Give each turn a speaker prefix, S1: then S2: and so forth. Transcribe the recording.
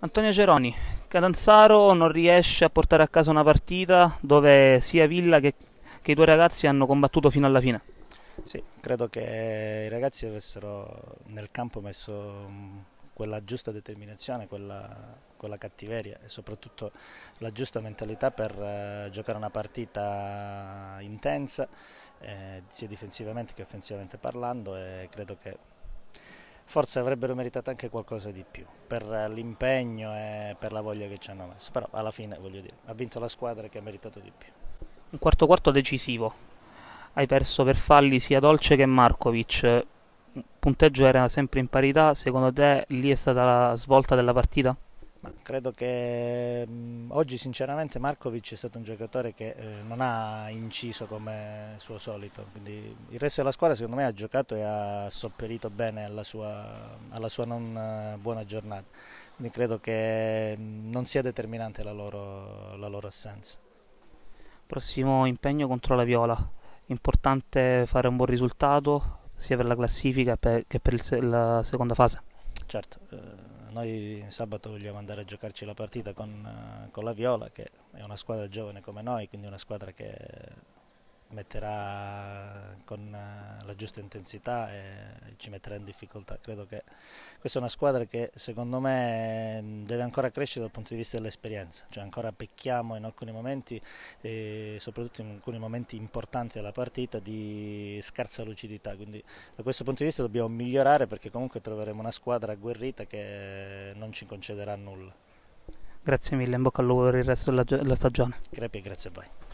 S1: Antonio Ceroni, Catanzaro non riesce a portare a casa una partita dove sia Villa che, che i due ragazzi hanno combattuto fino alla fine.
S2: Sì, credo che i ragazzi avessero nel campo messo mm, quella giusta determinazione, quella, quella cattiveria e soprattutto la giusta mentalità per eh, giocare una partita intensa, eh, sia difensivamente che offensivamente parlando e credo che forse avrebbero meritato anche qualcosa di più per l'impegno e per la voglia che ci hanno messo, però alla fine voglio dire, ha vinto la squadra che ha meritato di più.
S1: Un quarto quarto decisivo, hai perso per falli sia Dolce che Markovic, il punteggio era sempre in parità, secondo te lì è stata la svolta della partita?
S2: Ma credo che mh, mm, oggi sinceramente Markovic è stato un giocatore che eh, non ha inciso come suo solito, quindi il resto della squadra secondo me ha giocato e ha sopperito bene alla sua, alla sua non uh, buona giornata, quindi credo che mh, mm, non sia determinante la loro, la loro assenza.
S1: Prossimo impegno contro la Viola, importante fare un buon risultato sia per la classifica che per il, la seconda fase.
S2: Certo. Eh noi sabato vogliamo andare a giocarci la partita con, eh, con la Viola, che è una squadra giovane come noi, quindi una squadra che metterà con eh, la giusta intensità e ci metterà in difficoltà. Credo che questa è una squadra che secondo me deve ancora crescere dal punto di vista dell'esperienza, cioè ancora pecchiamo in alcuni momenti, soprattutto in alcuni momenti importanti della partita, di scarsa lucidità, quindi da questo punto di vista dobbiamo migliorare perché comunque troveremo una squadra agguerrita che non ci concederà nulla.
S1: Grazie mille, in bocca al lupo per il resto della, della stagione.
S2: Crepi, grazie a voi.